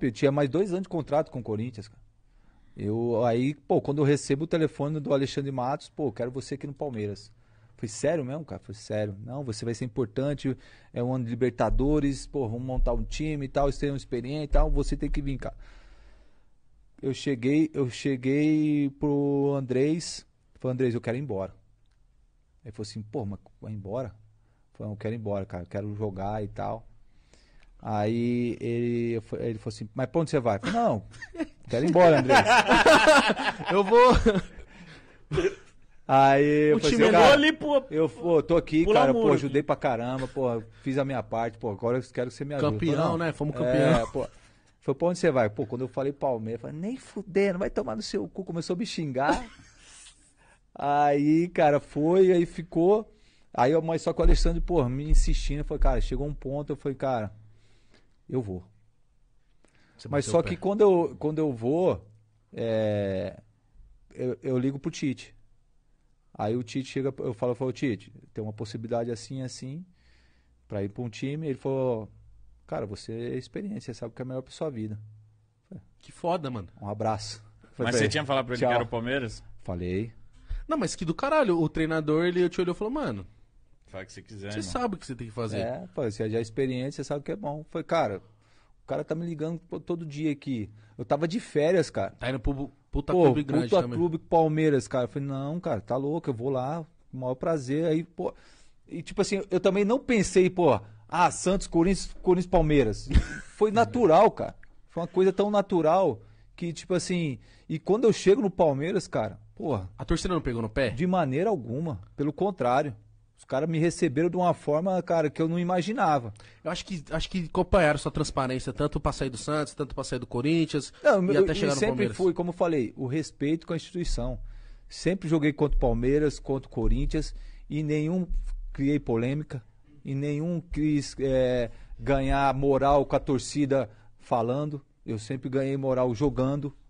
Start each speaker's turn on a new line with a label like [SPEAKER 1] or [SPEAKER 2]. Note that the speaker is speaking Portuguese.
[SPEAKER 1] Eu tinha mais dois anos de contrato com o Corinthians, cara. Eu, aí, pô, quando eu recebo o telefone do Alexandre Matos, pô, quero você aqui no Palmeiras. Foi sério mesmo, cara? Foi sério. Não, você vai ser importante, é um ano de Libertadores, pô, vamos montar um time e tal, você tem um experiente e tal, você tem que vir, cara. Eu cheguei, eu cheguei pro Andrés, falei, Andrés, eu quero ir embora. Ele falou assim, pô, mas vai embora? Eu falei, eu quero ir embora, cara, eu quero jogar e tal. Aí ele, ele falou assim, mas pra onde você vai? falei, não, quero ir embora, André. eu vou. Aí o eu falei assim, é cara, ali, pô, eu pô, tô aqui, cara, pô, ajudei pra caramba, pô, fiz a minha parte, pô, agora eu quero que você me ajude. Campeão, falei, né? Fomos é, campeão. É, pô, foi pra onde você vai? Pô, quando eu falei Palmeiras, falei, nem fudendo, vai tomar no seu cu. Começou a me xingar. aí, cara, foi, aí ficou. Aí, mas só com o Alexandre, pô, me insistindo, foi, cara, chegou um ponto, eu falei, cara, eu vou. Você Mas só que quando eu, quando eu vou, é, eu, eu ligo pro Tite. Aí o Tite chega, eu falo, eu falo, Tite, tem uma possibilidade assim, assim, para ir para um time. Ele falou, cara, você é experiência, sabe o que é melhor pra sua vida. que foda, mano. Um abraço. Falei, mas você tinha falado pra ele tchau. que era o Palmeiras? Falei. Não, mas que do caralho. O treinador, ele te olhou e falou, mano, Faz o que você quiser. Você irmão. sabe o que você tem que fazer. É, pô, você já é experiente, você sabe o que é bom. Foi, cara, o cara tá me ligando pô, todo dia aqui. Eu tava de férias, cara. Tá indo pro puta pô, clube grande puta também. clube Palmeiras, cara. Eu falei, não, cara, tá louco, eu vou lá, o maior prazer. Aí, pô... E tipo assim, eu também não pensei, pô, ah, Santos, Corinthians, Corinthians, Palmeiras. Foi natural, cara. Foi uma coisa tão natural que, tipo assim, e quando eu chego no Palmeiras, cara, porra. A torcida não pegou no pé? De maneira alguma. Pelo contrário. Os caras me receberam de uma forma, cara, que eu não imaginava. Eu acho que, acho que acompanharam sua transparência, tanto para sair do Santos, tanto para sair do Corinthians, não, e eu, até chegar eu sempre fui, como eu falei, o respeito com a instituição. Sempre joguei contra o Palmeiras, contra o Corinthians, e nenhum criei polêmica, e nenhum quis é, ganhar moral com a torcida falando. Eu sempre ganhei moral jogando.